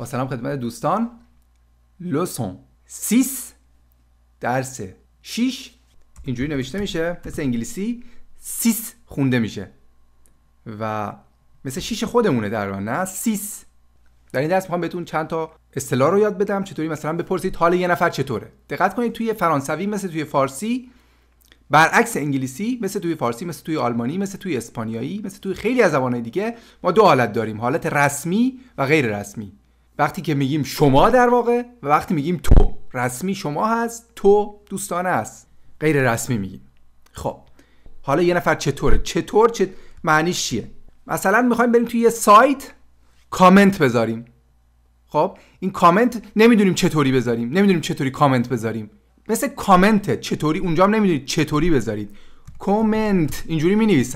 با سلام خدمت دوستان لسون 6 درس 6 اینجوری نوشته میشه مثل انگلیسی 6 خونده میشه و مثل 6 خودمونه در نه 6 در این درس میخوام بهتون چند تا اصطلاح رو یاد بدم چطوری مثلا بپرسید حال یه نفر چطوره دقت کنید توی فرانسوی مثل توی فارسی برعکس انگلیسی مثل توی فارسی مثل توی آلمانی مثل توی اسپانیایی مثل توی خیلی از زبانهای دیگه ما دو حالت داریم حالت رسمی و غیر رسمی وقتی که میگیم شما در واقع و وقتی میگیم تو رسمی شما هست تو دوستانه است غیر رسمی میگیم خب حالا یه نفر چطوره چطور چه معنیش چیه مثلا میخوایم بریم توی یه سایت کامنت بذاریم خب این کامنت نمیدونیم چطوری بذاریم نمیدونیم چطوری کامنت بذاریم مثل کامنت چطوری اونجا هم نمیدونید چطوری بذارید کامنت اینجوری می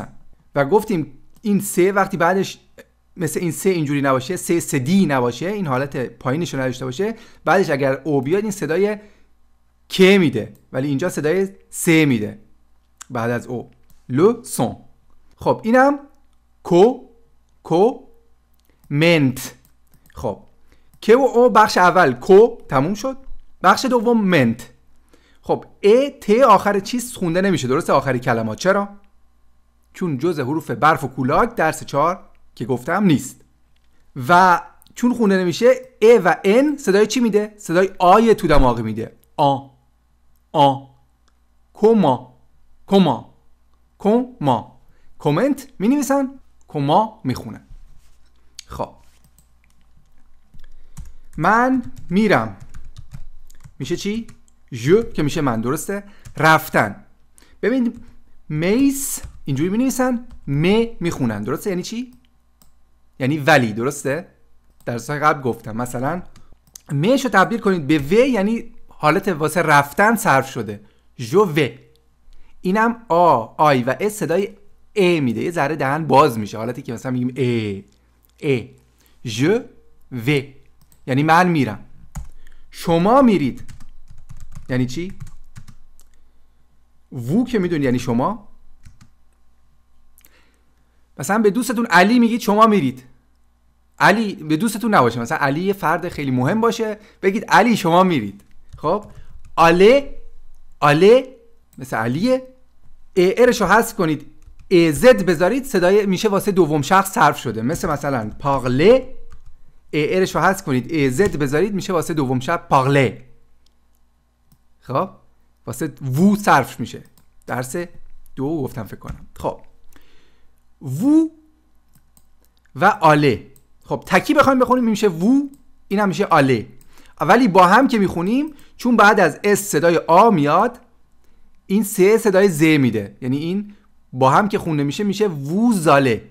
و گفتیم این سه وقتی بعدش مثل این سه اینجوری نباشه سه سدی نباشه این حالت پایینش رو نداشته باشه بعدش اگر او بیاد این صدای ک میده ولی اینجا صدای سه میده بعد از او لو سون خب اینم کو کو منت خب که و او بخش اول کو تموم شد بخش دوم منت خب ا ت آخر چیز خونده نمیشه درسته آخری کلمات چرا چون جز حروف برف و کولاک درس چهار که گفتم نیست و چون خونه نمیشه ا و ان صدای چی میده صدای آی تو دماغ میده آ آ کما کما کما کومنت می نویسن کما خونه خب من میرم میشه چی ژ که میشه من درسته رفتن ببین میس اینجوری می نویسن م میخونن درسته یعنی چی یعنی ولی درسته در قبل گفتم مثلا میشو تبدیل کنید به و یعنی حالت واسه رفتن صرف شده جو و اینم آ آی و ا صدای ا میده یه ذره دهن باز میشه حالتی که مثلا میگیم ا ا جو و یعنی من میرم شما میرید یعنی چی وو که میدونی یعنی شما مثلا به دوستتون علی میگید شما میرید علی به دوستتون نباشه مثلا علی یه فرد خیلی مهم باشه بگید علی شما میرید خب آله آله مثل علیه ای رو حذف کنید زد بذارید صدای میشه واسه دوم شخص صرف شده مثل مثلا پاغله ای رو حذف کنید زد بذارید میشه واسه دوم شخص پاغله خب واسه وو صرف میشه درس دو گفتم فکر کنم خب وو و آله خب تکی بخوایم بخونیم میشه وو این هم میشه آله ولی با هم که میخونیم چون بعد از اس صدای آ میاد این سه صدای ز میده یعنی این با هم که خونده میشه میشه ووزاله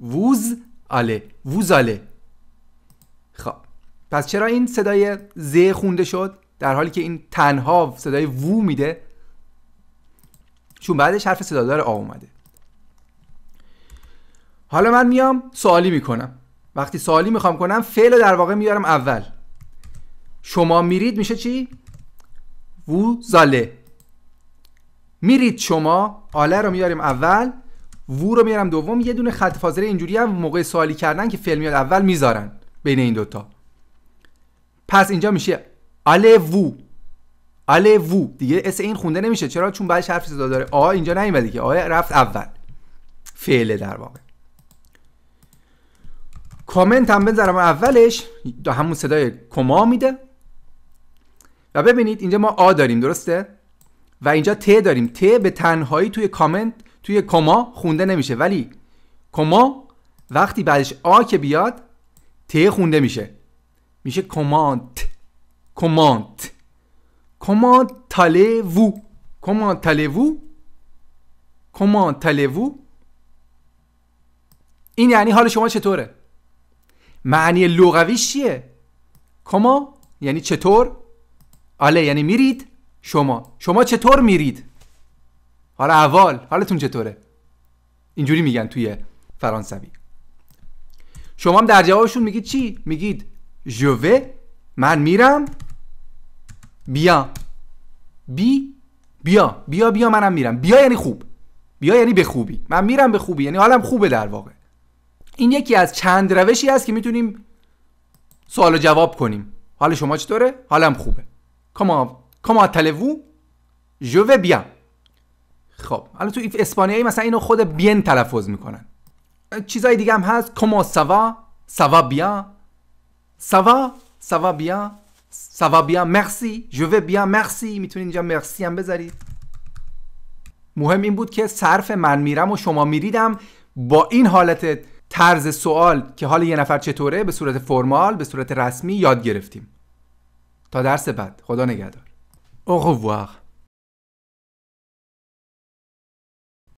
ووز آله ووزاله خب پس چرا این صدای ز خونده شد در حالی که این تنها صدای وو میده چون بعدش حرف صدادار آ اومده حالا من میام سوالی میکنم وقتی سوالی میخوام کنم فعل در واقع میارم اول شما میرید میشه چی؟ وو زاله میرید شما آله رو میاریم اول وو رو میارم دوم یه دونه خط فاصله اینجوری هم موقع سوالی کردن که فعل میاد اول میذارن بین این دوتا پس اینجا میشه آله وو آله وو دیگه اس این خونده نمیشه چرا چون بعدش حرف صدا داره آ اینجا نیومده که آ رفت اول فعل در واقع کامنت هم بذارم اولش همون صدای کما میده و ببینید اینجا ما آ داریم درسته و اینجا ت داریم ت به تنهایی توی کامنت توی کما خونده نمیشه ولی کما وقتی بعدش آ که بیاد ت خونده میشه میشه کمانت کمانت کمانت تالوو کمانت تالوو کمانت وو این یعنی حال شما چطوره معنی لغویش چیه کما یعنی چطور آله یعنی میرید شما شما چطور میرید حالا اول حالتون چطوره اینجوری میگن توی فرانسوی شما هم در جوابشون میگید چی میگید جوه من میرم بیا بی بیا بیا بیا منم میرم بیا یعنی خوب بیا یعنی به خوبی من میرم به خوبی یعنی حالم خوبه در واقع این یکی از چند روشی است که میتونیم سوال و جواب کنیم حال شما چطوره؟ حالم خوبه کما تلوو جو بیا خب حالا تو اسپانیایی مثلا اینو خود بین تلفظ میکنن چیزای دیگه هم هست کما سوا سوا بیا سوا سوا بیا سوا بیا مرسی جو بیا مرسی میتونید اینجا مرسی هم بذارید مهم این بود که صرف من میرم و شما میریدم با این حالت طرز سوال که حال یه نفر چطوره به صورت فرمال به صورت رسمی یاد گرفتیم تا درس بعد خدا نگهدار au revoir